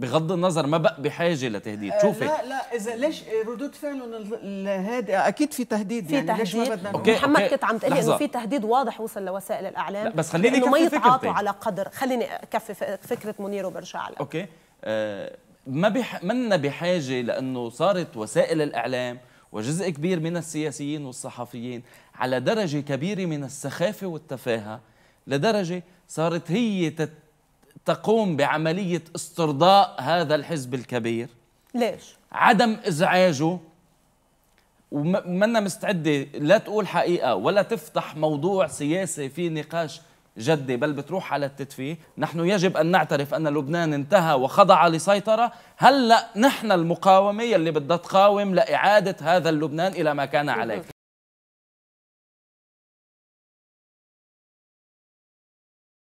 بغض النظر ما بقى بحاجه لتهديد آه، شوفي لا لا اذا ليش ردود فعلهم هذا اكيد في تهديد في يعني تهديد. ليش ما بدنا أوكي. محمد كنت عم تقولي انه في تهديد واضح وصل لوسائل الاعلام لا بس خليني كفي ما يتعاطوا على قدر خليني اكفي فكره منير وبرجع لك اوكي آه ما بح... منا بحاجه لانه صارت وسائل الاعلام وجزء كبير من السياسيين والصحفيين على درجه كبيره من السخافه والتفاهه لدرجه صارت هي تت تقوم بعملية استرضاء هذا الحزب الكبير ليش؟ عدم إزعاجه ومنا مستعدة لا تقول حقيقة ولا تفتح موضوع سياسي في نقاش جدي بل بتروح على التدفئة نحن يجب أن نعترف أن لبنان انتهى وخضع لسيطرة هلأ هل نحن المقاومة اللي بدها تقاوم لإعادة هذا اللبنان إلى ما كان عليه